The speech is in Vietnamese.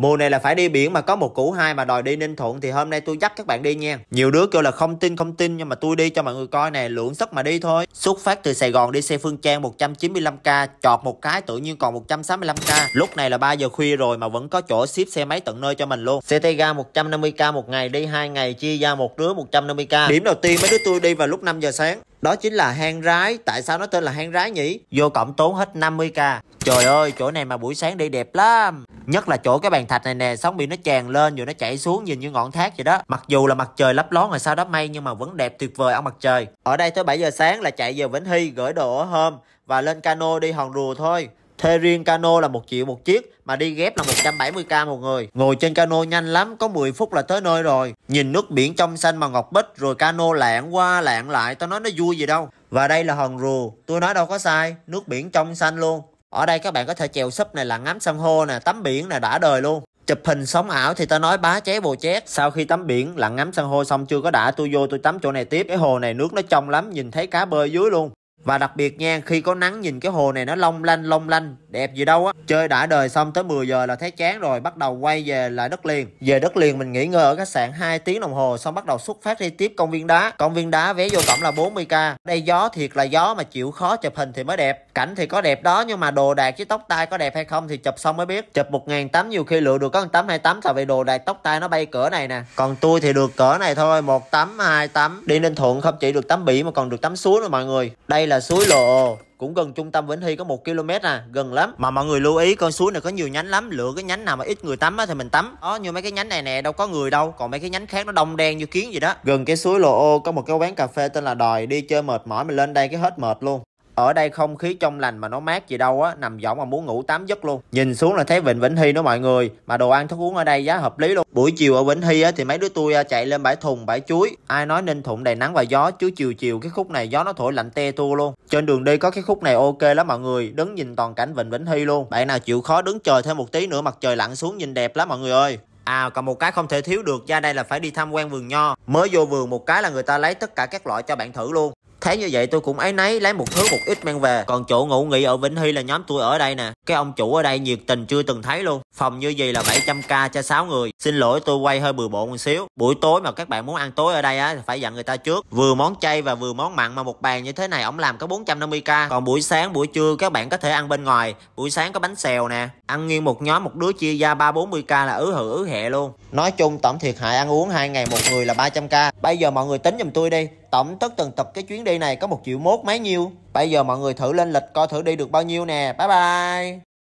Mùa này là phải đi biển mà có một củ hai mà đòi đi Ninh Thuận thì hôm nay tôi dắt các bạn đi nha. Nhiều đứa kêu là không tin không tin nhưng mà tôi đi cho mọi người coi nè, lượng sức mà đi thôi. Xuất phát từ Sài Gòn đi xe Phương Trang 195k, chọt một cái tự nhiên còn 165k. Lúc này là 3 giờ khuya rồi mà vẫn có chỗ ship xe máy tận nơi cho mình luôn. Xe tay ga 150k một ngày đi hai ngày chia ra một đứa 150k. Điểm đầu tiên mấy đứa tôi đi vào lúc 5 giờ sáng. Đó chính là hang rái. Tại sao nó tên là hang rái nhỉ? Vô cộng tốn hết 50k. Trời ơi, chỗ này mà buổi sáng đi đẹp lắm. Nhất là chỗ cái bàn thạch này nè, sóng biển nó tràn lên rồi nó chảy xuống nhìn như ngọn thác vậy đó. Mặc dù là mặt trời lấp ló ngoài sau đó mây nhưng mà vẫn đẹp tuyệt vời ở mặt trời. Ở đây tới 7 giờ sáng là chạy về Vĩnh Hy gửi đồ ở hôm và lên cano đi hòn rùa thôi. Thuê riêng cano là 1 triệu một chiếc mà đi ghép là 170k một người. Ngồi trên cano nhanh lắm, có 10 phút là tới nơi rồi. Nhìn nước biển trong xanh mà ngọc bích rồi cano lạng qua lạng lại, tao nói nó vui gì đâu. Và đây là hòn rùa, tôi nói đâu có sai, nước biển trong xanh luôn. Ở đây các bạn có thể chèo súp này là ngắm san hô nè, tắm biển nè, đã đời luôn chụp hình sóng ảo thì tao nói bá ché bồ chét sau khi tắm biển lặn ngắm san hô xong chưa có đã tôi vô tôi tắm chỗ này tiếp cái hồ này nước nó trong lắm nhìn thấy cá bơi dưới luôn và đặc biệt nha, khi có nắng nhìn cái hồ này nó long lanh long lanh, đẹp gì đâu á. Chơi đã đời xong tới 10 giờ là thấy chán rồi, bắt đầu quay về lại đất liền. Về đất liền mình nghỉ ngơi ở khách sạn 2 tiếng đồng hồ xong bắt đầu xuất phát đi tiếp công viên đá. Công viên đá vé vô tổng là 40k. Đây gió thiệt là gió mà chịu khó chụp hình thì mới đẹp. Cảnh thì có đẹp đó nhưng mà đồ đạc với tóc tai có đẹp hay không thì chụp xong mới biết. Chụp 1000 tấm nhiều khi lựa được có 1 tấm 2 tấm tại vì đồ đạc tóc tai nó bay cỡ này nè. Còn tôi thì được cỡ này thôi, một tấm, hai tấm. Đi Ninh Thuận không chỉ được tắm bỉ mà còn được tắm suối nữa mọi người. Đây là suối lộ cũng gần trung tâm Vĩnh Hy có 1 km à, gần lắm. Mà mọi người lưu ý con suối này có nhiều nhánh lắm, lựa cái nhánh nào mà ít người tắm á thì mình tắm. Đó như mấy cái nhánh này nè đâu có người đâu, còn mấy cái nhánh khác nó đông đen như kiến gì đó. Gần cái suối Lộ Ô có một cái quán cà phê tên là Đòi, đi chơi mệt mỏi mình lên đây cái hết mệt luôn ở đây không khí trong lành mà nó mát gì đâu á nằm võng mà muốn ngủ tám giấc luôn nhìn xuống là thấy vịnh vĩnh hy đó mọi người mà đồ ăn thức uống ở đây giá hợp lý luôn buổi chiều ở vĩnh hy á thì mấy đứa tôi à, chạy lên bãi thùng bãi chuối ai nói ninh thuận đầy nắng và gió chứ chiều chiều cái khúc này gió nó thổi lạnh te tua luôn trên đường đi có cái khúc này ok lắm mọi người đứng nhìn toàn cảnh vịnh vĩnh hy luôn bạn nào chịu khó đứng chờ thêm một tí nữa mặt trời lặn xuống nhìn đẹp lắm mọi người ơi À còn một cái không thể thiếu được ra đây là phải đi tham quan vườn nho Mới vô vườn một cái là người ta lấy tất cả các loại cho bạn thử luôn Thế như vậy tôi cũng ấy nấy lấy một thứ một ít mang về Còn chỗ ngủ nghỉ ở Vĩnh Hy là nhóm tôi ở đây nè Cái ông chủ ở đây nhiệt tình chưa từng thấy luôn Phòng như gì là 700k cho 6 người Xin lỗi tôi quay hơi bừa bộn một xíu Buổi tối mà các bạn muốn ăn tối ở đây á thì phải dặn người ta trước Vừa món chay và vừa món mặn mà một bàn như thế này ông làm có 450k Còn buổi sáng buổi trưa các bạn có thể ăn bên ngoài Buổi sáng có bánh xèo nè Ăn nghiêng một nhóm một đứa chia ra 3-40k là ứ hử ứ hẹ luôn Nói chung tổng thiệt hại ăn uống hai ngày một người là 300k Bây giờ mọi người tính giùm tôi đi Tổng tất tần tật cái chuyến đi này có một triệu mốt mấy nhiêu. Bây giờ mọi người thử lên lịch coi thử đi được bao nhiêu nè. Bye bye.